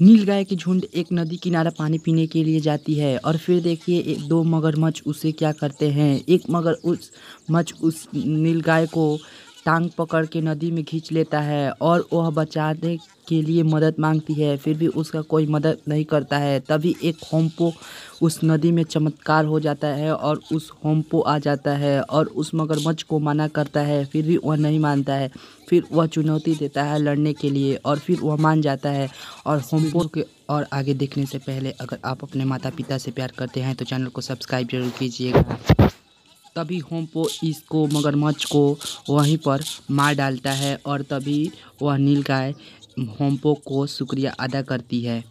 नील गाय की झुंड एक नदी किनारा पानी पीने के लिए जाती है और फिर देखिए दो मगरमच्छ उसे क्या करते हैं एक मगर उस मच्छ उस नील गाय को टांग पकड़ के नदी में खींच लेता है और वह बचाने के लिए मदद मांगती है फिर भी उसका कोई मदद नहीं करता है तभी एक होम्पो उस नदी में चमत्कार हो जाता है और उस होम्पो आ जाता है और उस मगरमच्छ को मना करता है फिर भी वह नहीं मानता है फिर वह चुनौती देता है लड़ने के लिए और फिर वह मान जाता है और होम्पो के और आगे देखने से पहले अगर आप अपने माता पिता से प्यार करते हैं तो चैनल को सब्सक्राइब जरूर कीजिएगा तभी होम्पो इसको मगरमच्छ को वहीं पर मार डालता है और तभी वह नीलगाय होम्पो को शुक्रिया अदा करती है